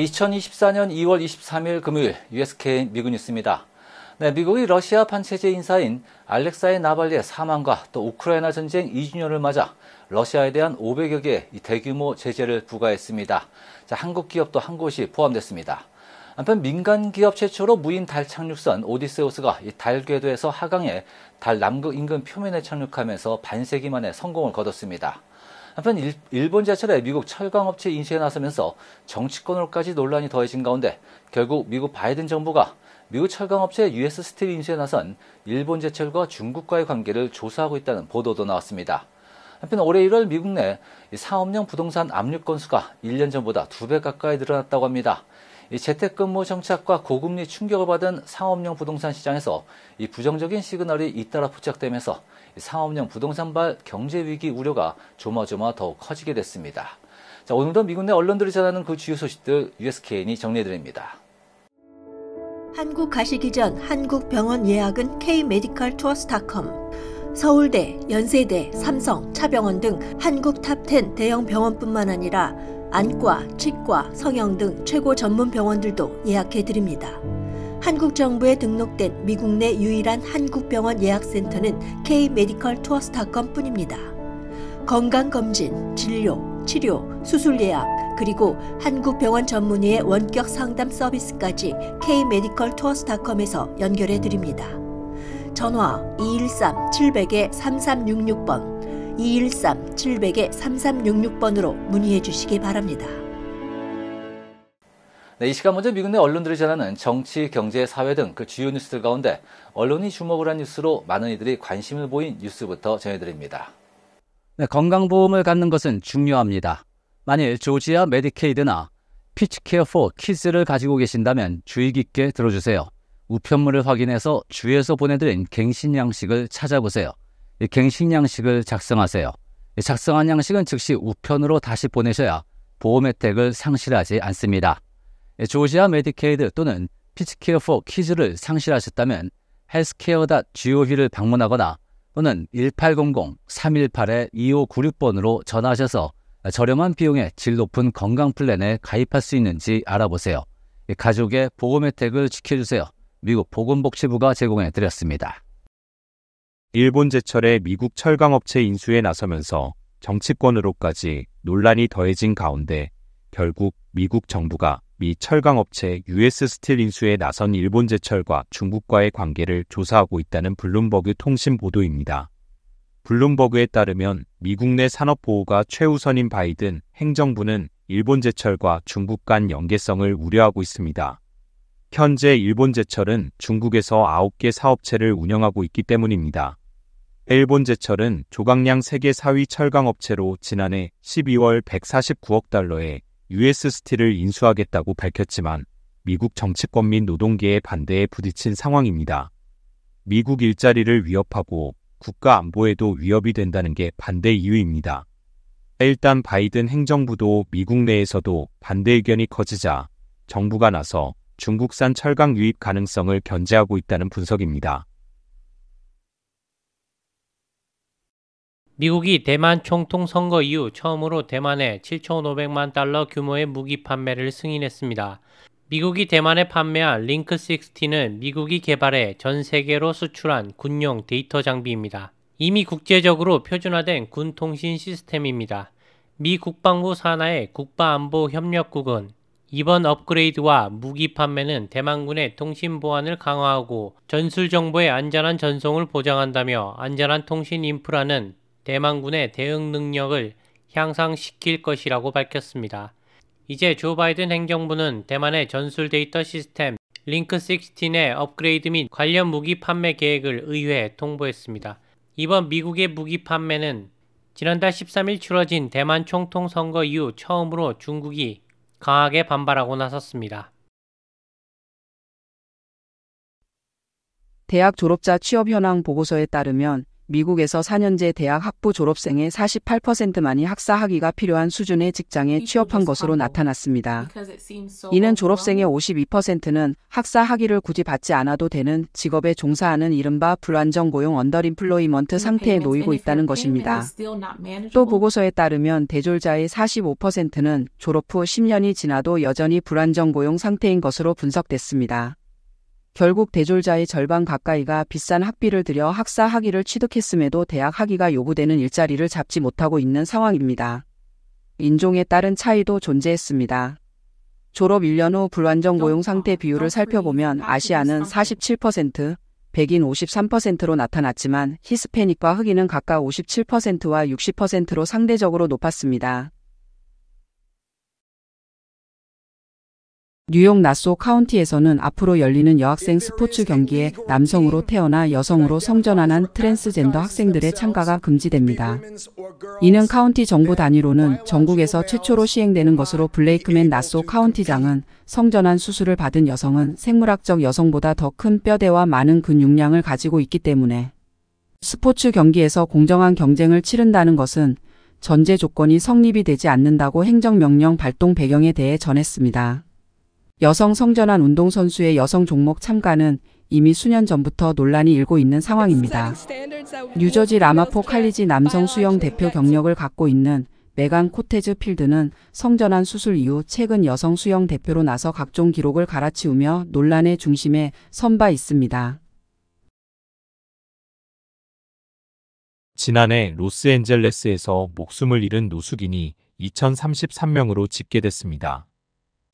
2024년 2월 23일 금요일 USK 미국 뉴스입니다. 네, 미국이 러시아 판체제 인사인 알렉사이 나발리의 사망과 또 우크라이나 전쟁 2주년을 맞아 러시아에 대한 500여 개의 대규모 제재를 부과했습니다. 자, 한국 기업도 한 곳이 포함됐습니다. 한편 민간 기업 최초로 무인 달 착륙선 오디세우스가 달 궤도에서 하강해 달 남극 인근 표면에 착륙하면서 반세기 만에 성공을 거뒀습니다. 한편 일, 본제철의 미국 철강업체 인수에 나서면서 정치권으로까지 논란이 더해진 가운데 결국 미국 바이든 정부가 미국 철강업체 US 스틸 인수에 나선 일본 제철과 중국과의 관계를 조사하고 있다는 보도도 나왔습니다. 한편 올해 1월 미국 내 사업용 부동산 압류 건수가 1년 전보다 2배 가까이 늘어났다고 합니다. 재택근무 정착과 고금리 충격을 받은 상업용 부동산 시장에서 이 부정적인 시그널이 잇따라 포착되면서 상업용 부동산발 경제 위기 우려가 조마조마 더 커지게 됐습니다. 자, 오늘도 미국 내 언론들이 전하는 그 주요 소식들 USKN이 정리해드립니다. 한국 가시기 전 한국 병원 예약은 K메디컬 투어스닷컴. 서울대, 연세대, 삼성, 차병원 등 한국 탑10 대형 병원뿐만 아니라 안과, 치과, 성형 등 최고 전문 병원들도 예약해 드립니다. 한국 정부에 등록된 미국 내 유일한 한국 병원 예약센터는 K 메디컬 투어스닷컴 뿐입니다. 건강 검진, 진료, 치료, 수술 예약, 그리고 한국병원 전문의의 원격 상담 서비스까지 K 메디컬 투어스닷컴에서 연결해 드립니다. 전화 213-700-3366번 213-700-3366번으로 문의해 주시기 바랍니다. 네, 이 시간 먼저 미국 내 언론들이 전하는 정치, 경제, 사회 등 그 주요 뉴스들 가운데 언론이 주목을 한 뉴스로 많은 이들이 관심을 보인 뉴스부터 전해드립니다. 네, 건강보험을 갖는 것은 중요합니다. 만일 조지아 메디케이드나 피치케어 4 키즈를 가지고 계신다면 주의 깊게 들어주세요. 우편물을 확인해서 주에서 보내드린 갱신 양식을 찾아보세요. 갱신 양식을 작성하세요. 작성한 양식은 즉시 우편으로 다시 보내셔야 보험 혜택을 상실하지 않습니다. 조지아 메디케이드 또는 피치케어 4 키즈를 상실하셨다면 헬스케어.gov를 방문하거나 또는 1800-318-2596번으로 전화하셔서 저렴한 비용에 질 높은 건강 플랜에 가입할 수 있는지 알아보세요. 가족의 보험 혜택을 지켜주세요. 미국 보건복지부가 제공해 드렸습니다. 일본 제철의 미국 철강업체 인수에 나서면서 정치권으로까지 논란이 더해진 가운데 결국 미국 정부가 미 철강업체 US 스틸 인수에 나선 일본 제철과 중국과의 관계를 조사하고 있다는 블룸버그 통신 보도입니다. 블룸버그에 따르면 미국 내 산업 보호가 최우선인 바이든 행정부는 일본 제철과 중국 간 연계성을 우려하고 있습니다. 현재 일본 제철은 중국에서 9개 사업체를 운영하고 있기 때문입니다. 일본제철은 조각량 세계 4위 철강업체로 지난해 12월 149억 달러에 US 스틸을 인수하겠다고 밝혔지만 미국 정치권 및 노동계의 반대에 부딪힌 상황입니다. 미국 일자리를 위협하고 국가 안보에도 위협이 된다는 게 반대 이유입니다. 일단 바이든 행정부도 미국 내에서도 반대 의견이 커지자 정부가 나서 중국산 철강 유입 가능성을 견제하고 있다는 분석입니다. 미국이 대만 총통 선거 이후 처음으로 대만에 7,500만 달러 규모의 무기 판매를 승인했습니다. 미국이 대만에 판매한 링크60는 미국이 개발해 전 세계로 수출한 군용 데이터 장비입니다. 이미 국제적으로 표준화된 군 통신 시스템입니다. 미 국방부 산하의 국방안보협력국은 이번 업그레이드와 무기 판매는 대만군의 통신 보안을 강화하고 전술 정보의 안전한 전송을 보장한다며 안전한 통신 인프라는 대만군의 대응 능력을 향상시킬 것이라고 밝혔습니다. 이제 조 바이든 행정부는 대만의 전술 데이터 시스템 링크16의 업그레이드 및 관련 무기 판매 계획을 의회에 통보했습니다. 이번 미국의 무기 판매는 지난달 13일 치러진 대만 총통 선거 이후 처음으로 중국이 강하게 반발하고 나섰습니다. 대학 졸업자 취업 현황 보고서에 따르면 미국에서 4년제 대학 학부 졸업생의 48%만이 학사학위가 필요한 수준의 직장에 취업한 것으로 나타났습니다. 이는 졸업생의 52%는 학사학위를 굳이 받지 않아도 되는 직업에 종사하는 이른바 불안정 고용 언더림플로이먼트 상태에 놓이고 있다는 것입니다. 또 보고서에 따르면 대졸자의 45%는 졸업 후 10년이 지나도 여전히 불안정 고용 상태인 것으로 분석됐습니다. 결국 대졸자의 절반 가까이가 비싼 학비를 들여 학사 학위를 취득했음에도 대학 학위가 요구되는 일자리를 잡지 못하고 있는 상황입니다. 인종에 따른 차이도 존재했습니다. 졸업 1년 후 불완전 고용 상태 비율을 살펴보면 아시아는 47%, 백인 53%로 나타났지만 히스패닉과 흑인은 각각 57%와 60%로 상대적으로 높았습니다. 뉴욕 나소 카운티에서는 앞으로 열리는 여학생 스포츠 경기에 남성으로 태어나 여성으로 성전환한 트랜스젠더 학생들의 참가가 금지됩니다. 이는 카운티 정부 단위로는 전국에서 최초로 시행되는 것으로 블레이크맨 나소 카운티장은 성전환 수술을 받은 여성은 생물학적 여성보다 더 큰 뼈대와 많은 근육량을 가지고 있기 때문에 스포츠 경기에서 공정한 경쟁을 치른다는 것은 전제 조건이 성립이 되지 않는다고 행정명령 발동 배경에 대해 전했습니다. 여성 성전환 운동선수의 여성 종목 참가는 이미 수년 전부터 논란이 일고 있는 상황입니다. 뉴저지 라마포 칼리지 남성 수영 대표 경력을 갖고 있는 메간 코테즈 필드는 성전환 수술 이후 최근 여성 수영 대표로 나서 각종 기록을 갈아치우며 논란의 중심에 선바 있습니다. 지난해 로스앤젤레스에서 목숨을 잃은 노숙인이 2033명으로 집계됐습니다.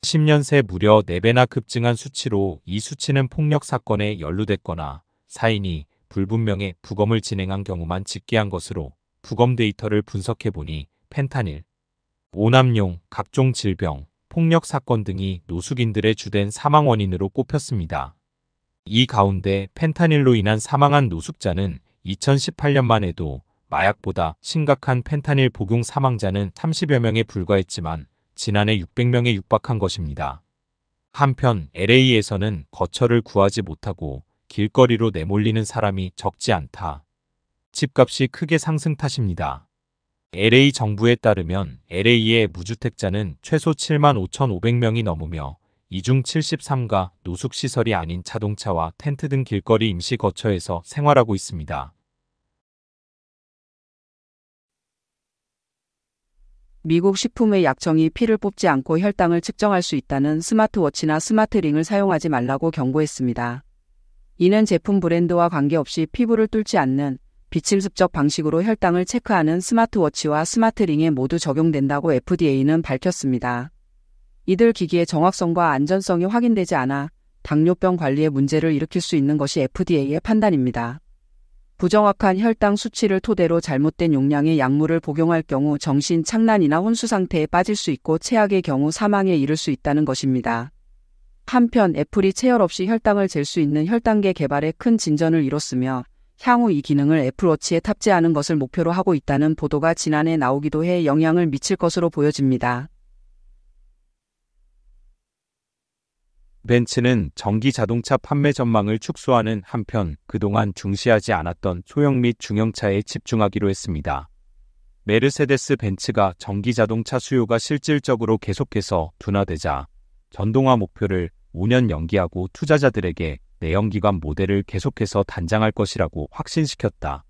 10년 새 무려 4배나 급증한 수치로 이 수치는 폭력 사건에 연루됐거나 사인이 불분명해 부검을 진행한 경우만 집계한 것으로 부검 데이터를 분석해보니 펜타닐, 오남용, 각종 질병, 폭력 사건 등이 노숙인들의 주된 사망 원인으로 꼽혔습니다. 이 가운데 펜타닐로 인한 사망한 노숙자는 2018년만 해도 마약보다 심각한 펜타닐 복용 사망자는 30여 명에 불과했지만 지난해 600명에 육박한 것입니다. 한편 LA에서는 거처를 구하지 못하고 길거리로 내몰리는 사람이 적지 않다. 집값이 크게 상승 탓입니다. LA 정부에 따르면 LA의 무주택자는 최소 7만 5,500명이 넘으며 이중 73가 노숙시설이 아닌 자동차와 텐트 등 길거리 임시 거처에서 생활하고 있습니다. 미국 식품의 약청이 피를 뽑지 않고 혈당을 측정할 수 있다는 스마트워치나 스마트링을 사용하지 말라고 경고했습니다. 이는 제품 브랜드와 관계없이 피부를 뚫지 않는 빛을 습적 방식으로 혈당을 체크하는 스마트워치와 스마트링에 모두 적용된다고 FDA는 밝혔습니다. 이들 기기의 정확성과 안전성이 확인되지 않아 당뇨병 관리에 문제를 일으킬 수 있는 것이 FDA의 판단입니다. 부정확한 혈당 수치를 토대로 잘못된 용량의 약물을 복용할 경우 정신 착란이나 혼수 상태에 빠질 수 있고 최악의 경우 사망에 이를 수 있다는 것입니다. 한편 애플이 체열 없이 혈당을 잴 수 있는 혈당계 개발에 큰 진전을 이뤘으며 향후 이 기능을 애플워치에 탑재하는 것을 목표로 하고 있다는 보도가 지난해 나오기도 해 영향을 미칠 것으로 보여집니다. 벤츠는 전기 자동차 판매 전망을 축소하는 한편 그동안 중시하지 않았던 소형 및 중형차에 집중하기로 했습니다. 메르세데스 벤츠가 전기 자동차 수요가 실질적으로 계속해서 둔화되자 전동화 목표를 5년 연기하고 투자자들에게 내연기관 모델을 계속해서 단장할 것이라고 확신시켰다.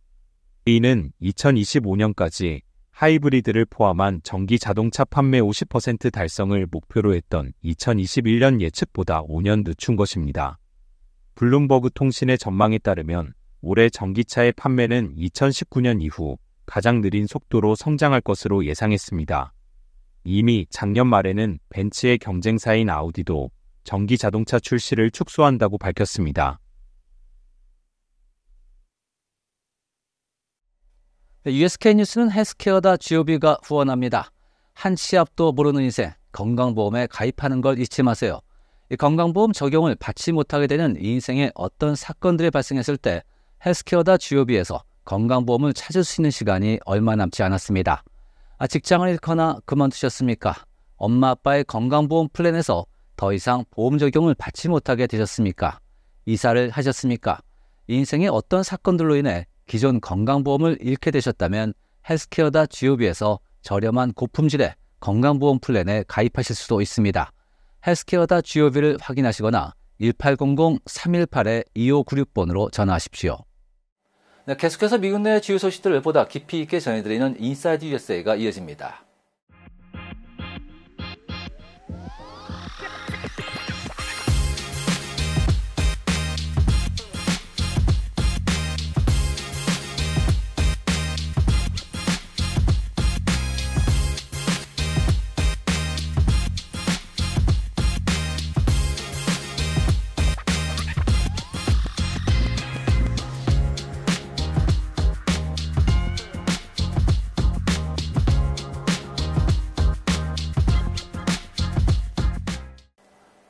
이는 2025년까지 하이브리드를 포함한 전기 자동차 판매 50% 달성을 목표로 했던 2021년 예측보다 5년 늦춘 것입니다. 블룸버그 통신의 전망에 따르면 올해 전기차의 판매는 2019년 이후 가장 느린 속도로 성장할 것으로 예상했습니다. 이미 작년 말에는 벤츠의 경쟁사인 아우디도 전기 자동차 출시를 축소한다고 밝혔습니다. USK 네, 뉴스는 헬스케어다 GOB가 후원합니다. 한 치 앞도 모르는 인생, 건강보험에 가입하는 걸 잊지 마세요. 이 건강보험 적용을 받지 못하게 되는 인생의 어떤 사건들이 발생했을 때 헬스케어다 GOB에서 건강보험을 찾을 수 있는 시간이 얼마 남지 않았습니다. 아, 직장을 잃거나 그만두셨습니까? 엄마 아빠의 건강보험 플랜에서 더 이상 보험 적용을 받지 못하게 되셨습니까? 이사를 하셨습니까? 인생의 어떤 사건들로 인해 기존 건강보험을 잃게 되셨다면 헬스케어다 GOB에서 저렴한 고품질의 건강보험 플랜에 가입하실 수도 있습니다. 헬스케어다 GOB를 확인하시거나 1800-318-2596번으로 전화하십시오. 네, 계속해서 미국 내 주요 소식들을 보다 깊이 있게 전해드리는 인사이드 USA가 이어집니다.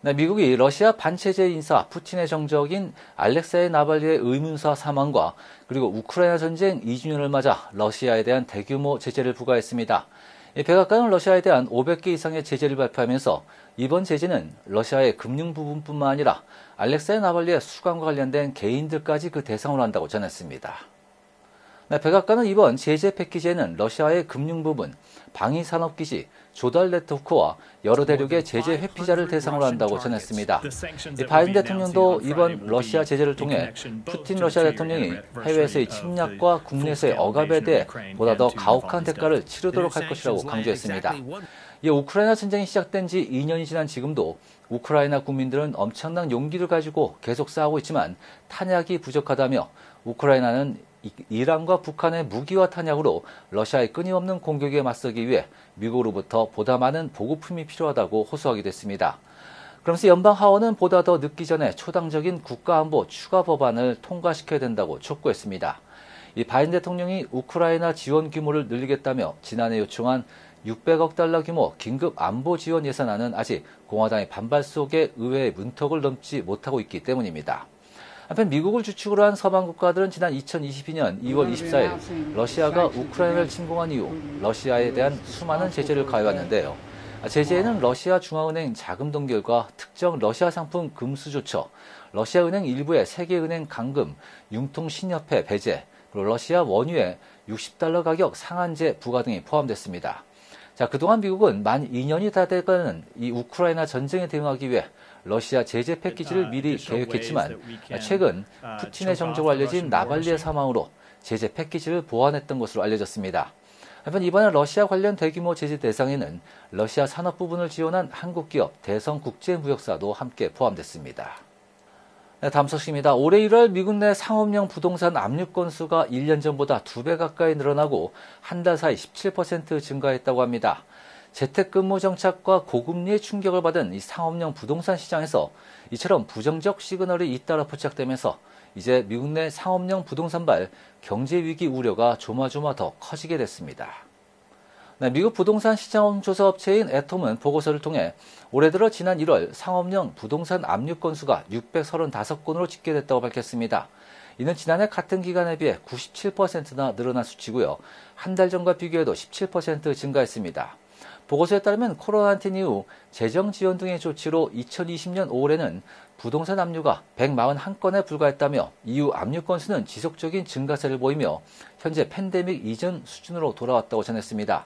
네, 미국이 러시아 반체제 인사 푸틴의 정적인 알렉사이 나발리의 의문사 사망과 그리고 우크라이나 전쟁 2주년을 맞아 러시아에 대한 대규모 제재를 부과했습니다. 백악관은 러시아에 대한 500개 이상의 제재를 발표하면서 이번 제재는 러시아의 금융 부분뿐만 아니라 알렉사이 나발리의 수감과 관련된 개인들까지 그 대상으로 한다고 전했습니다. 네, 백악관은 이번 제재 패키지에는 러시아의 금융 부분, 방위산업기지, 조달 네트워크와 여러 대륙의 제재 회피자를 대상으로 한다고 전했습니다. 바이든 대통령도 이번 러시아 제재를 통해 푸틴 러시아 대통령이 해외에서의 uh, 침략과 국내에서의 억압에 대해 보다 더 가혹한 대가를 치르도록 할 것이라고 강조했습니다. 이 우크라이나 전쟁이 시작된 지 2년이 지난 지금도 우크라이나 국민들은 엄청난 용기를 가지고 계속 싸우고 있지만 탄약이 부족하다며 우크라이나는 이란과 북한의 무기와 탄약으로 러시아의 끊임없는 공격에 맞서기 위해 미국으로부터 보다 많은 보급품이 필요하다고 호소하게됐습니다 그러면서 연방 하원은 보다 더 늦기 전에 초당적인 국가안보 추가 법안을 통과시켜야 된다고 촉구했습니다. 이 바이든 대통령이 우크라이나 지원 규모를 늘리겠다며 지난해 요청한 600억 달러 규모 긴급 안보 지원 예산안은 아직 공화당의 반발 속에 의회의 문턱을 넘지 못하고 있기 때문입니다. 한편 미국을 주축으로 한 서방 국가들은 지난 2022년 2월 24일 러시아가 우크라이나를 침공한 이후 음, 음. 러시아에 대한 음, 수많은 아, 제재를 가해왔는데요. 아, 제재에는 아. 러시아 중앙은행 자금 동결과 특정 러시아 상품 금수 조처, 러시아 은행 일부의 세계은행 강금, 융통신협회 배제, 그리고 러시아 원유의 60달러 가격 상한제 부과 등이 포함됐습니다. 자, 그동안 미국은 만 2년이 다 돼가는 이 우크라이나 전쟁에 대응하기 위해 러시아 제재 패키지를 아, 미리 계획했지만 최근 아, 푸틴의 정적으로 알려진 나발리의 사망으로 제재 패키지를 보완했던 것으로 알려졌습니다. 한편 이번에 러시아 관련 대규모 제재 대상에는 러시아 산업 부분을 지원한 한국 기업 대성 국제무역사도 함께 포함됐습니다. 네, 다음 소식입니다. 올해 1월 미국 내 상업용 부동산 압류 건수가 1년 전보다 2배 가까이 늘어나고 한 달 사이 17% 증가했다고 합니다. 재택근무 정착과 고금리의 충격을 받은 이 상업용 부동산 시장에서 이처럼 부정적 시그널이 잇따라 포착되면서 이제 미국 내 상업용 부동산발 경제 위기 우려가 조마조마 더 커지게 됐습니다. 네, 미국 부동산 시장 조사 업체인 애톰은 보고서를 통해 올해 들어 지난 1월 상업용 부동산 압류 건수가 635건으로 집계됐다고 밝혔습니다. 이는 지난해 같은 기간에 비해 97%나 늘어난 수치고요. 한 달 전과 비교해도 17% 증가했습니다. 보고서에 따르면 코로나19 이후 재정 지원 등의 조치로 2020년 5월에는 부동산 압류가 141건에 불과했다며 이후 압류 건수는 지속적인 증가세를 보이며 현재 팬데믹 이전 수준으로 돌아왔다고 전했습니다.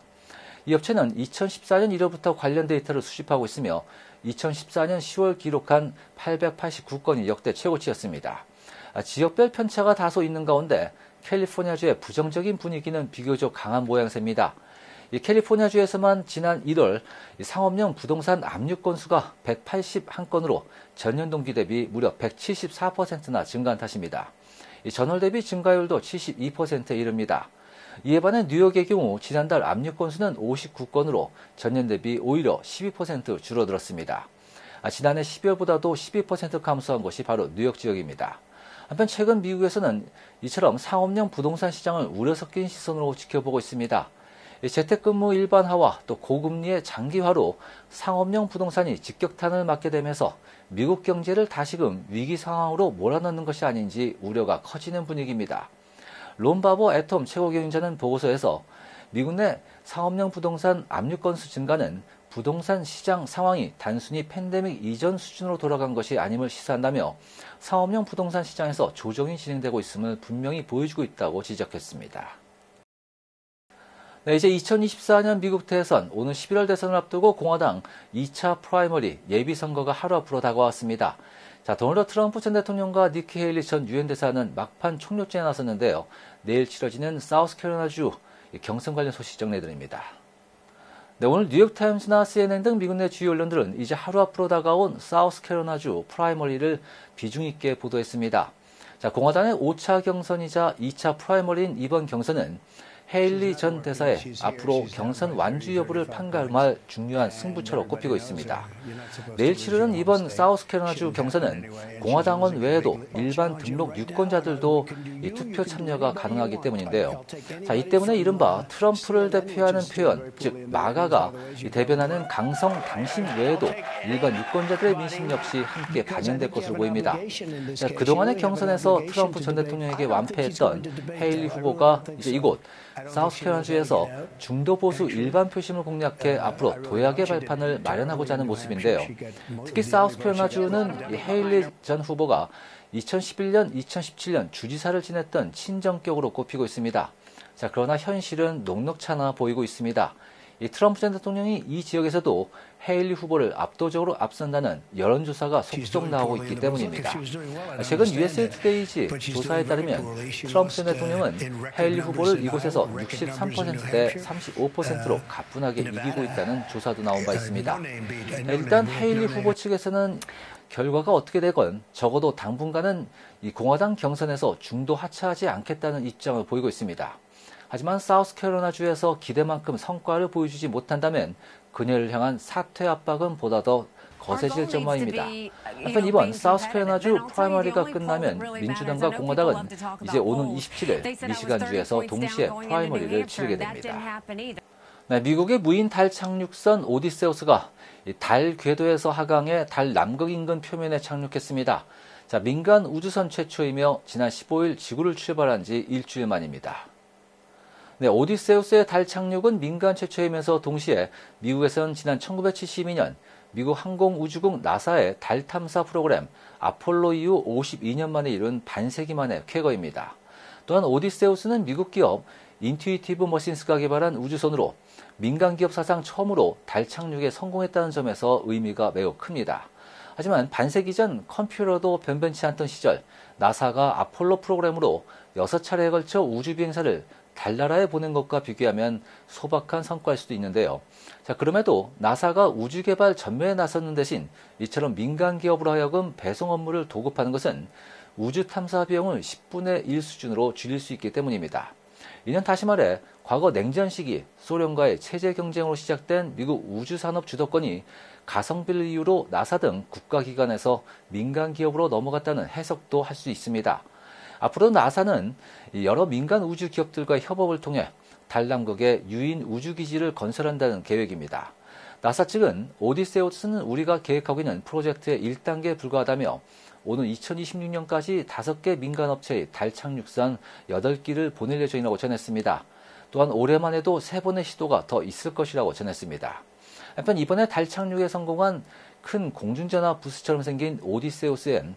이 업체는 2014년 1월부터 관련 데이터를 수집하고 있으며 2014년 10월 기록한 889건이 역대 최고치였습니다. 아, 지역별 편차가 다소 있는 가운데 캘리포니아주의 부정적인 분위기는 비교적 강한 모양새입니다. 캘리포니아주에서만 지난 1월 상업용 부동산 압류 건수가 181건으로 전년 동기 대비 무려 174%나 증가한 탓입니다. 전월 대비 증가율도 72%에 이릅니다. 이에 반해 뉴욕의 경우 지난달 압류 건수는 59건으로 전년 대비 오히려 12% 줄어들었습니다. 아, 지난해 12월보다도 12% 감소한 것이 바로 뉴욕 지역입니다. 한편 최근 미국에서는 이처럼 상업용 부동산 시장을 우려 섞인 시선으로 지켜보고 있습니다. 재택근무 일반화와 또 고금리의 장기화로 상업용 부동산이 직격탄을 맞게 되면서 미국 경제를 다시금 위기 상황으로 몰아넣는 것이 아닌지 우려가 커지는 분위기입니다. 롬바보 애톰 최고경영자는 보고서에서 미국 내 상업용 부동산 압류 건수 증가는 부동산 시장 상황이 단순히 팬데믹 이전 수준으로 돌아간 것이 아님을 시사한다며 상업용 부동산 시장에서 조정이 진행되고 있음을 분명히 보여주고 있다고 지적했습니다. 네, 이제 2024년 미국 대선, 오는 11월 대선을 앞두고 공화당 2차 프라이머리 예비 선거가 하루 앞으로 다가왔습니다. 자, 도널드 트럼프 전 대통령과 니키 헤일리 전 유엔 대사는 막판 총력전에 나섰는데요. 내일 치러지는 사우스캐롤라나주 경선 관련 소식 정리해드립니다. 네, 오늘 뉴욕타임스나 CNN 등 미국 내 주요 언론들은 이제 하루 앞으로 다가온 사우스캐롤라나주 프라이머리를 비중 있게 보도했습니다. 자, 공화당의 5차 경선이자 2차 프라이머리인 이번 경선은 헤일리 전 대사의 앞으로 경선 완주 여부를 판가름할 중요한 승부처로 꼽히고 있습니다. 내일 치르는 이번 사우스캐롤라주 경선은 공화당원 외에도 일반 등록 유권자들도 투표 참여가 가능하기 때문인데요. 자, 이 때문에 이른바 트럼프를 대표하는 표현, 즉 마가가 대변하는 강성 당신 외에도 일반 유권자들의 민심 역시 함께 반영될 것으로 보입니다. 자, 그동안의 경선에서 트럼프 전 대통령에게 완패했던 헤일리 후보가 이제 이곳 사우스캐롤라주에서 중도 보수 일반 표심을 공략해 앞으로 도약의 발판을 마련하고자 하는 모습인데요. 특히 사우스캐롤라주는 헤일리 전 후보가 2011년, 2017년 주지사를 지냈던 친정격으로 꼽히고 있습니다. 자, 그러나 현실은 녹록찮아 보이고 있습니다. 트럼프 전 대통령이 이 지역에서도 헤일리 후보를 압도적으로 앞선다는 여론조사가 속속 나오고 있기 때문입니다. 최근 USA t o d a y 지 조사에 따르면 트럼프 전 대통령은 uh, 헤일리 후보를 이곳에서 63%대 35%로 uh, 가뿐하게 이기고 있다는 조사도 나온 바 uh, 있습니다. 일단 헤일리 후보 측에서는 결과가 어떻게 되건 적어도 당분간은 이 공화당 경선에서 중도 하차하지 않겠다는 입장을 보이고 있습니다. 하지만 사우스캐롤라주에서 기대만큼 성과를 보여주지 못한다면 그녀를 향한 사퇴 압박은 보다 더 거세질 전망입니다. 한편 이번 사우스캐나주 프라이머리가 끝나면 민주당과 공화당은 이제 오는 27일 미시간주에서 동시에 프라이머리를 치르게 됩니다. 네, 미국의 무인 달 착륙선 오디세우스가 달 궤도에서 하강해 달 남극 인근 표면에 착륙했습니다. 자, 민간 우주선 최초이며 지난 15일 지구를 출발한 지 일주일 만입니다. 네, 오디세우스의 달 착륙은 민간 최초이면서 동시에 미국에서는 지난 1972년 미국 항공우주국 나사의 달 탐사 프로그램 아폴로 이후 52년 만에 이룬 반세기 만의 쾌거입니다. 또한 오디세우스는 미국 기업 인튜이티브 머신스가 개발한 우주선으로 민간 기업 사상 처음으로 달 착륙에 성공했다는 점에서 의미가 매우 큽니다. 하지만 반세기 전 컴퓨터도 변변치 않던 시절 나사가 아폴로 프로그램으로 6차례에 걸쳐 우주 비행사를 달나라에 보낸 것과 비교하면 소박한 성과일 수도 있는데요. 자, 그럼에도 나사가 우주 개발 전면에 나섰는 대신 이처럼 민간 기업으로 하여금 배송 업무를 도급하는 것은 우주 탐사 비용을 10분의 1 수준으로 줄일 수 있기 때문입니다. 이는 다시 말해 과거 냉전 시기 소련과의 체제 경쟁으로 시작된 미국 우주 산업 주도권이 가성비를 이유로 나사 등 국가기관에서 민간 기업으로 넘어갔다는 해석도 할 수 있습니다. 앞으로 나사는 여러 민간 우주 기업들과 협업을 통해 달남극에 유인 우주기지를 건설한다는 계획입니다. 나사 측은 오디세우스는 우리가 계획하고 있는 프로젝트의 1단계에 불과하다며 오는 2026년까지 5개 민간업체의 달 착륙선 8기를 보낼 예정이라고 전했습니다. 또한 올해만 해도 3번의 시도가 더 있을 것이라고 전했습니다. 한편 이번에 달 착륙에 성공한 큰 공중전화 부스처럼 생긴 오디세우스엔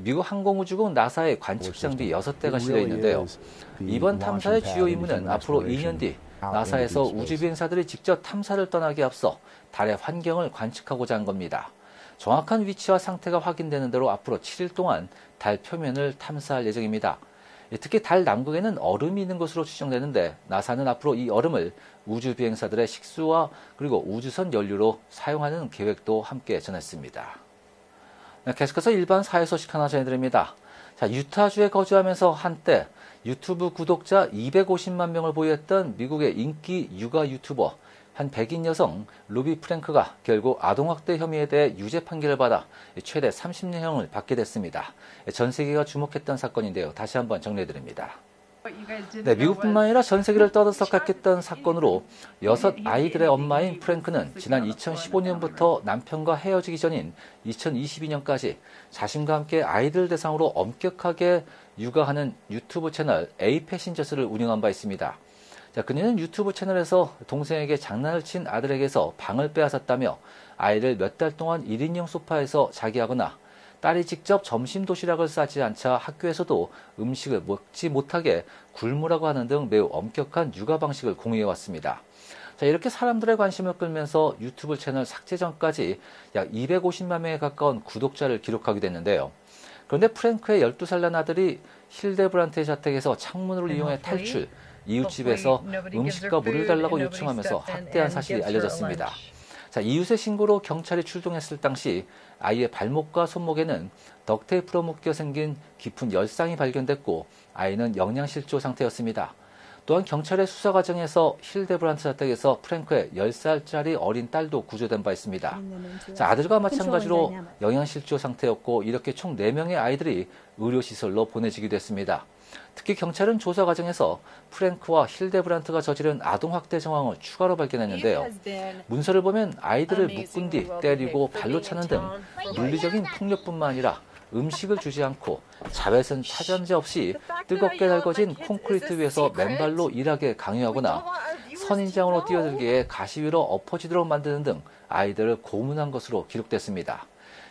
미국 항공우주국 나사의 관측 장비 6대가 실려 있는데요. 이번 탐사의 주요 임무는 앞으로 2년 뒤 나사에서 우주비행사들이 직접 탐사를 떠나기 앞서 달의 환경을 관측하고자 한 겁니다. 정확한 위치와 상태가 확인되는 대로 앞으로 7일 동안 달 표면을 탐사할 예정입니다. 예, 특히 달 남극에는 얼음이 있는 것으로 추정되는데 나사는 앞으로 이 얼음을 우주 비행사들의 식수와 그리고 우주선 연료로 사용하는 계획도 함께 전했습니다. 네, 계속해서 일반 사회 소식 하나 전해드립니다. 자, 유타주에 거주하면서 한때 유튜브 구독자 250만 명을 보유했던 미국의 인기 육아 유튜버 한 백인 여성 루비 프랭크가 결국 아동학대 혐의에 대해 유죄 판결을 받아 최대 30년형을 받게 됐습니다. 전 세계가 주목했던 사건인데요. 다시 한번 정리해드립니다. 네, 미국뿐만 아니라 전 세계를 떠들썩했던 사건으로 여섯 아이들의 엄마인 프랭크는 지난 2015년부터 남편과 헤어지기 전인 2022년까지 자신과 함께 아이들 대상으로 엄격하게 육아하는 유튜브 채널 A 패신저스를 운영한 바 있습니다. 자, 그녀는 유튜브 채널에서 동생에게 장난을 친 아들에게서 방을 빼앗았다며 아이를 몇 달 동안 1인용 소파에서 자기 하거나 딸이 직접 점심 도시락을 싸지 않자 학교에서도 음식을 먹지 못하게 굶으라고 하는 등 매우 엄격한 육아 방식을 공유해 왔습니다. 자, 이렇게 사람들의 관심을 끌면서 유튜브 채널 삭제 전까지 약 250만 명에 가까운 구독자를 기록하게 됐는데요. 그런데 프랭크의 12살 난 아들이 힐데브란트의 자택에서 창문을 이용해 탈출, 이웃집에서 음식과 물을 달라고 요청하면서 학대한 사실이 알려졌습니다. 자, 이웃의 신고로 경찰이 출동했을 당시 아이의 발목과 손목에는 덕테이 풀어 묶여 생긴 깊은 열상이 발견됐고 아이는 영양실조 상태였습니다. 또한 경찰의 수사 과정에서 힐데브란트 자택에서 프랭크의 10살짜리 어린 딸도 구조된 바 있습니다. 음, 네, 네, 네. 자, 아들과 마찬가지로 영양실조 상태였고 이렇게 총 4명의 아이들이 의료시설로 보내지기도 했습니다. 특히 경찰은 조사 과정에서 프랭크와 힐데브란트가 저지른 아동학대 상황을 추가로 발견했는데요. 문서를 보면 아이들을 묶은 뒤 때리고 발로 차는 등 물리적인 폭력뿐만 아니라 음식을 주지 않고 자외선 차단제 없이 뜨겁게 달궈진 콘크리트 위에서 맨발로 일하게 강요하거나 선인장으로 뛰어들기에 가시 위로 엎어지도록 만드는 등 아이들을 고문한 것으로 기록됐습니다.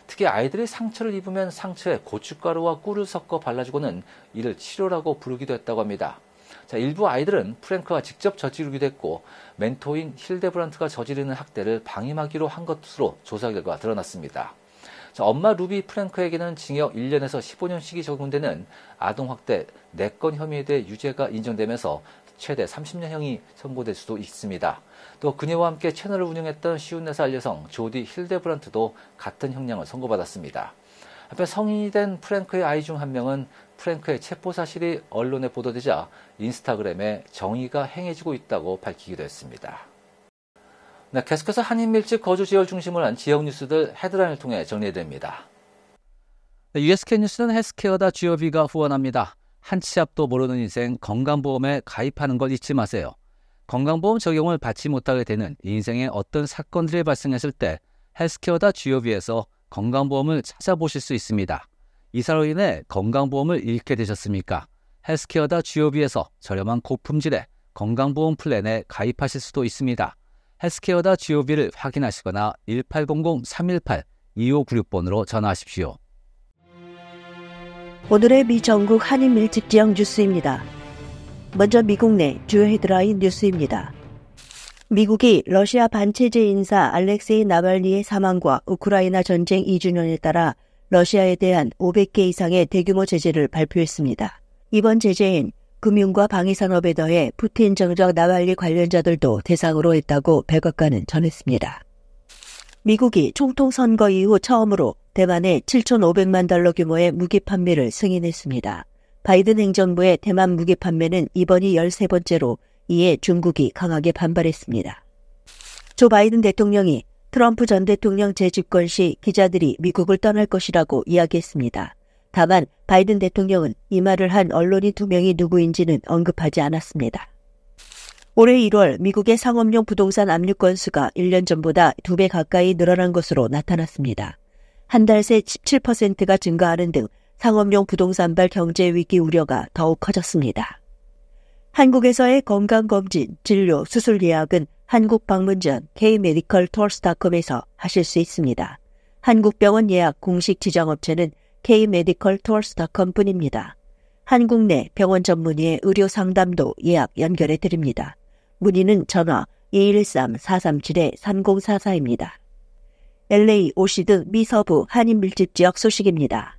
특히 아이들이 상처를 입으면 상처에 고춧가루와 꿀을 섞어 발라주고는 이를 치료라고 부르기도 했다고 합니다. 자, 일부 아이들은 프랭크가 직접 저지르기도 했고 멘토인 힐데브란트가 저지르는 학대를 방임하기로 한 것으로 조사 결과 드러났습니다. 자, 엄마 루비 프랭크에게는 징역 1년에서 15년씩이 적용되는 아동학대 4건 혐의에 대해 유죄가 인정되면서 최대 30년형이 선고될 수도 있습니다. 또 그녀와 함께 채널을 운영했던 시운회사 알성 조디 힐데브란트도 같은 형량을 선고받았습니다. 앞에 성인이 된 프랭크의 아이 중 한 명은 프랭크의 체포 사실이 언론에 보도되자 인스타그램에 정의가 행해지고 있다고 밝히기도 했습니다. 네, 계속해서 한인 밀집 거주 지역중심을한 지역 뉴스들 헤드라인을 통해 정리됩니다. 네, USK 뉴스는 헬스케어다 주요비가 후원합니다. 한치 앞도 모르는 인생 건강보험에 가입하는 걸 잊지 마세요. 건강보험 적용을 받지 못하게 되는 인생의 어떤 사건들이 발생했을 때 헬스케어다 GOB에서 건강보험을 찾아보실 수 있습니다. 이사로 인해 건강보험을 잃게 되셨습니까? 헬스케어다 GOB에서 저렴한 고품질의 건강보험 플랜에 가입하실 수도 있습니다. 헬스케어다 GOB를 확인하시거나 1800-318-2596번으로 전화하십시오. 오늘의 미 전국 한인 밀집 지역 뉴스입니다. 먼저 미국 내 주요 헤드라인 뉴스입니다. 미국이 러시아 반체제 인사 알렉세이 나발리의 사망과 우크라이나 전쟁 2주년에 따라 러시아에 대한 500개 이상의 대규모 제재를 발표했습니다. 이번 제재인 금융과 방위산업에 더해 푸틴 정적 나발리 관련자들도 대상으로 했다고 백악관은 전했습니다. 미국이 총통선거 이후 처음으로 대만에 7,500만 달러 규모의 무기 판매를 승인했습니다. 바이든 행정부의 대만 무기 판매는 이번이 13번째로 이에 중국이 강하게 반발했습니다. 조 바이든 대통령이 트럼프 전 대통령 재집권 시 기자들이 미국을 떠날 것이라고 이야기했습니다. 다만 바이든 대통령은 이 말을 한 언론인 두 명이 누구인지는 언급하지 않았습니다. 올해 1월 미국의 상업용 부동산 압류 건수가 1년 전보다 2배 가까이 늘어난 것으로 나타났습니다. 한달새 17%가 증가하는 등 상업용 부동산발 경제 위기 우려가 더욱 커졌습니다. 한국에서의 건강검진, 진료, 수술 예약은 한국 방문 전 K-메디컬 투어스닷컴에서 하실 수 있습니다. 한국병원 예약 공식 지정업체는 K-메디컬 투어스닷컴뿐입니다. 한국 내 병원 전문의의 의료 상담도 예약 연결해 드립니다. 문의는 전화 213-437-3044입니다. LA 오시드 미서부 한인 밀집 지역 소식입니다.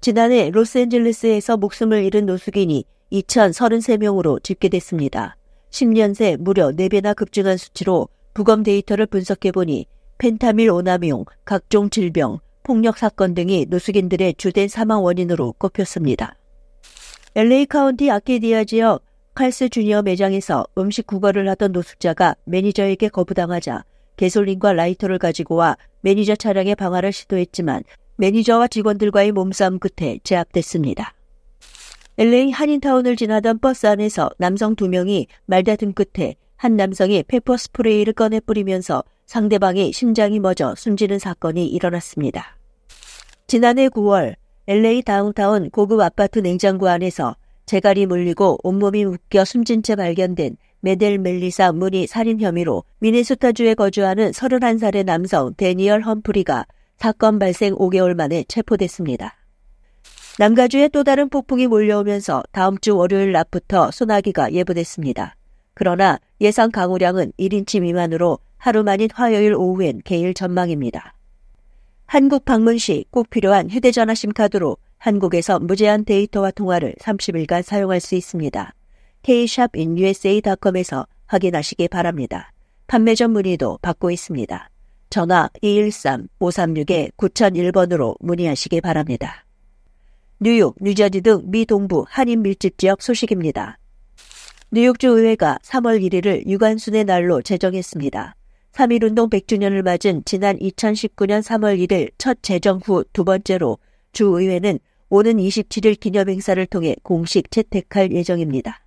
지난해 로스앤젤레스에서 목숨을 잃은 노숙인이 2,033명으로 집계됐습니다. 10년 새 무려 4배나 급증한 수치로 부검 데이터를 분석해보니 펜타밀 오남용, 각종 질병, 폭력 사건 등이 노숙인들의 주된 사망 원인으로 꼽혔습니다. LA 카운티 아케디아 지역 칼스 주니어 매장에서 음식 구걸을 하던 노숙자가 매니저에게 거부당하자 개솔린과 라이터를 가지고 와 매니저 차량의 방화를 시도했지만 매니저와 직원들과의 몸싸움 끝에 제압됐습니다. LA 한인타운을 지나던 버스 안에서 남성 두 명이 말다툼 끝에 한 남성이 페퍼 스프레이를 꺼내 뿌리면서 상대방의 심장이 멎어 숨지는 사건이 일어났습니다. 지난해 9월 LA 다운타운 고급 아파트 냉장고 안에서 재갈이 물리고 온몸이 묶여 숨진 채 발견된 메델 멜리사 문이 살인 혐의로 미네소타주에 거주하는 31살의 남성 데니얼 험프리가 사건 발생 5개월 만에 체포됐습니다. 남가주에 또 다른 폭풍이 몰려오면서 다음 주 월요일 낮부터 소나기가 예보됐습니다. 그러나 예상 강우량은 1인치 미만으로 하루 만인 화요일 오후엔 개일 전망입니다. 한국 방문 시 꼭 필요한 휴대전화 심카드로 한국에서 무제한 데이터와 통화를 30일간 사용할 수 있습니다. kshopinusa.com에서 확인하시기 바랍니다. 판매점 문의도 받고 있습니다. 전화 213-536-9001번으로 문의하시기 바랍니다. 뉴욕, 뉴저지 등 미 동부 한인 밀집 지역 소식입니다. 뉴욕주 의회가 3월 1일을 유관순의 날로 제정했습니다. 3.1운동 100주년을 맞은 지난 2019년 3월 1일 첫 제정 후 두 번째로 주의회는 오는 27일 기념 행사를 통해 공식 채택할 예정입니다.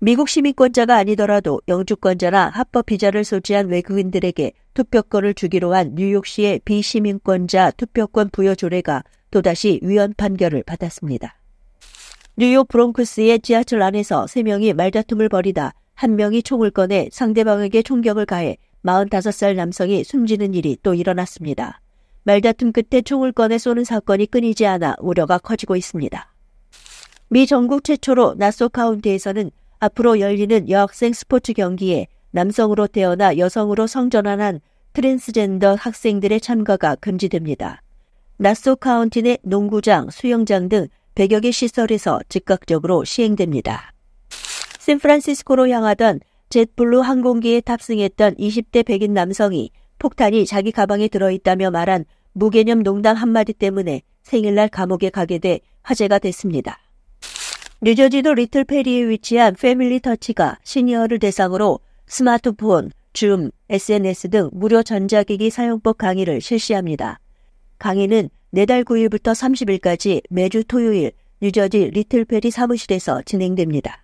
미국 시민권자가 아니더라도 영주권자나 합법 비자를 소지한 외국인들에게 투표권을 주기로 한 뉴욕시의 비시민권자 투표권 부여 조례가 또다시 위헌 판결을 받았습니다. 뉴욕 브롱크스의 지하철 안에서 3명이 말다툼을 벌이다 한 명이 총을 꺼내 상대방에게 총격을 가해 45살 남성이 숨지는 일이 또 일어났습니다. 말다툼 끝에 총을 꺼내 쏘는 사건이 끊이지 않아 우려가 커지고 있습니다. 미 전국 최초로 나소 카운티에서는 앞으로 열리는 여학생 스포츠 경기에 남성으로 태어나 여성으로 성전환한 트랜스젠더 학생들의 참가가 금지됩니다. 나소 카운틴의 농구장, 수영장 등 100여 개 시설에서 즉각적으로 시행됩니다. 샌프란시스코로 향하던 젯블루 항공기에 탑승했던 20대 백인 남성이 폭탄이 자기 가방에 들어있다며 말한 무개념 농담 한마디 때문에 생일날 감옥에 가게 돼 화제가 됐습니다. 뉴저지도 리틀 페리에 위치한 패밀리 터치가 시니어를 대상으로 스마트폰, 줌, SNS 등 무료 전자기기 사용법 강의를 실시합니다. 강의는 내달 9일부터 30일까지 매주 토요일 뉴저지 리틀페리 사무실에서 진행됩니다.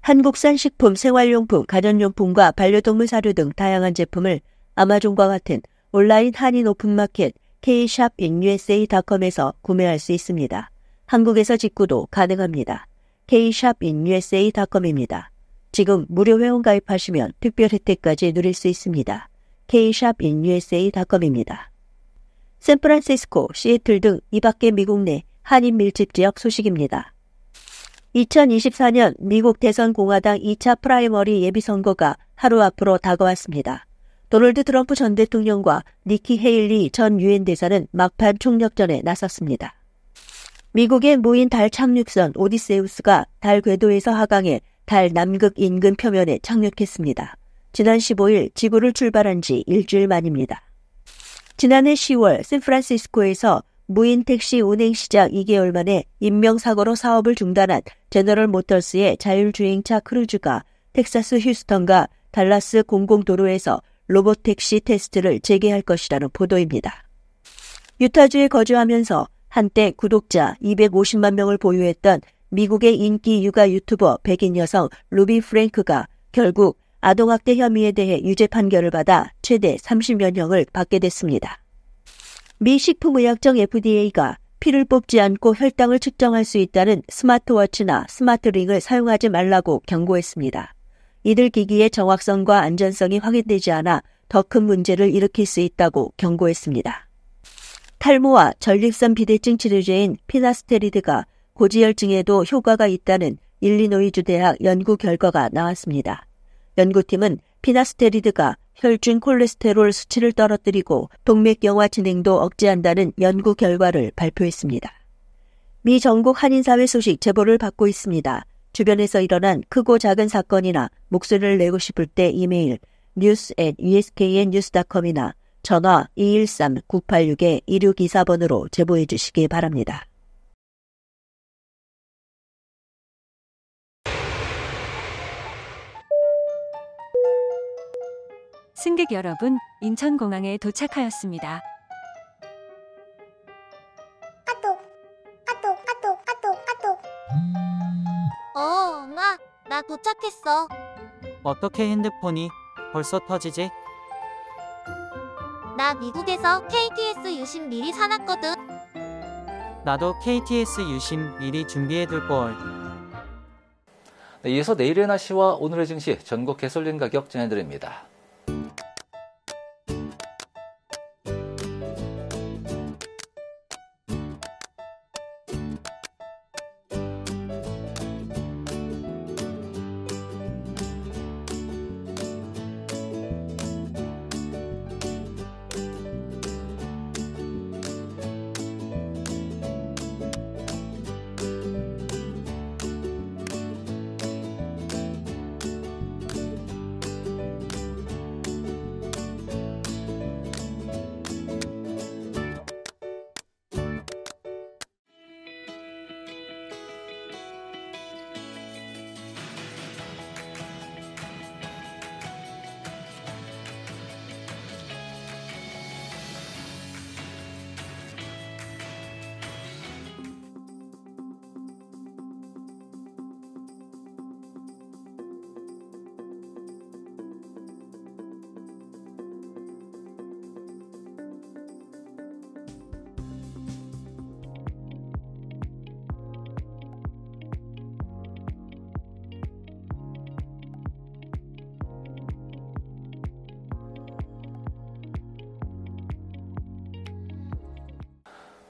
한국산 식품, 생활용품, 가전용품과 반려동물 사료 등 다양한 제품을 아마존과 같은 온라인 한인 오픈마켓 k s h o p i n u s a c o m 에서 구매할 수 있습니다. 한국에서 직구도 가능합니다. k-inusa.com입니다. 지금 무료 회원 가입하시면 특별 혜택까지 누릴 수 있습니다. k-inusa.com입니다. 샌프란시스코, 시애틀 등 이밖의 미국 내 한인 밀집 지역 소식입니다. 2024년 미국 대선 공화당 2차 프라이머리 예비선거가 하루 앞으로 다가왔습니다. 도널드 트럼프 전 대통령과 니키 헤일리 전 유엔 대사는 막판 총력전에 나섰습니다. 미국의 무인 달 착륙선 오디세우스가 달 궤도에서 하강해 달 남극 인근 표면에 착륙했습니다. 지난 15일 지구를 출발한 지 일주일 만입니다. 지난해 10월 샌프란시스코에서 무인 택시 운행 시작 2개월 만에 인명사고로 사업을 중단한 제너럴 모터스의 자율주행차 크루즈가 텍사스 휴스턴과 달라스 공공도로에서 로봇 택시 테스트를 재개할 것이라는 보도입니다. 유타주에 거주하면서 한때 구독자 250만 명을 보유했던 미국의 인기 육아 유튜버 백인 여성 루비 프랭크가 결국 아동학대 혐의에 대해 유죄 판결을 받아 최대 30년형을 받게 됐습니다. 미 식품의약청 FDA가 피를 뽑지 않고 혈당을 측정할 수 있다는 스마트워치나 스마트링을 사용하지 말라고 경고했습니다. 이들 기기의 정확성과 안전성이 확인되지 않아 더 큰 문제를 일으킬 수 있다고 경고했습니다. 탈모와 전립선 비대증 치료제인 피나스테리드가 고지혈증에도 효과가 있다는 일리노이주 대학 연구 결과가 나왔습니다. 연구팀은 피나스테리드가 혈중 콜레스테롤 수치를 떨어뜨리고 동맥경화 진행도 억제한다는 연구 결과를 발표했습니다. 미 전국 한인사회 소식 제보를 받고 있습니다. 주변에서 일어난 크고 작은 사건이나 목소리를 내고 싶을 때 이메일 news at usknnews.com이나 전화 2 1 3 9 8 6 1 6 2 4번으로 제보해 주시기 바랍니다. 승객 여러분, 인천공항에 도착하였습니다. 어, 엄마, 나 도착했어. 어떻게 핸드폰이 벌써 터지지? 나 미국에서 KTS 유심 미리 사놨거든. 나도 KTS 유심 미리 준비해둘걸. 네, 이어서 내일의 날씨와 오늘의 증시 전국 개솔린 가격 전해드립니다.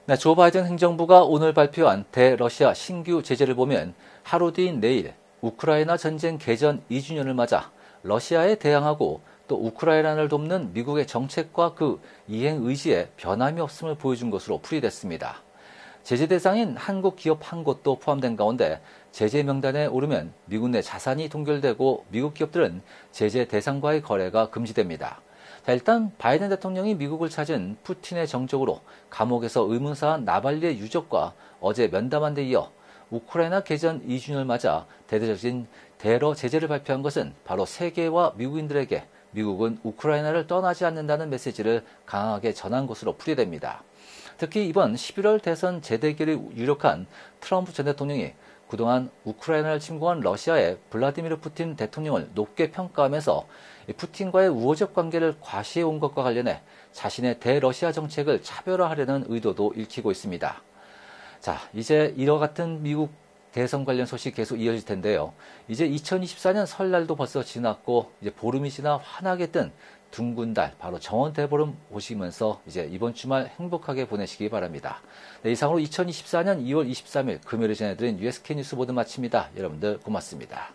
네, 조 바이든 행정부가 오늘 발표한 대러시아 신규 제재를 보면 하루 뒤인 내일 우크라이나 전쟁 개전 2주년을 맞아 러시아에 대항하고 또 우크라이나를 돕는 미국의 정책과 그 이행 의지에 변함이 없음을 보여준 것으로 풀이됐습니다. 제재 대상인 한국 기업 한 곳도 포함된 가운데 제재 명단에 오르면 미국 내 자산이 동결되고 미국 기업들은 제재 대상과의 거래가 금지됩니다. 자, 일단 바이든 대통령이 미국을 찾은 푸틴의 정적으로 감옥에서 의문사 나발리의 유족과 어제 면담한 데 이어 우크라이나 개전 2주년을 맞아 대대적인 대러 제재를 발표한 것은 바로 세계와 미국인들에게 미국은 우크라이나를 떠나지 않는다는 메시지를 강하게 전한 것으로 풀이됩니다. 특히 이번 11월 대선 재대결이 유력한 트럼프 전 대통령이 그동안 우크라이나를 침공한 러시아의 블라디미르 푸틴 대통령을 높게 평가하면서 푸틴과의 우호적 관계를 과시해 온 것과 관련해 자신의 대러시아 정책을 차별화하려는 의도도 읽히고 있습니다. 자, 이제 이와 같은 미국 대선 관련 소식 계속 이어질 텐데요. 이제 2024년 설날도 벌써 지났고 이제 보름이 지나 환하게 뜬 둥근 달 바로 정원대보름 보시면서 이제 이번 주말 행복하게 보내시기 바랍니다. 네, 이상으로 2024년 2월 23일 금요일에 전해드린 USK 뉴스 보드 마칩니다. 여러분들 고맙습니다.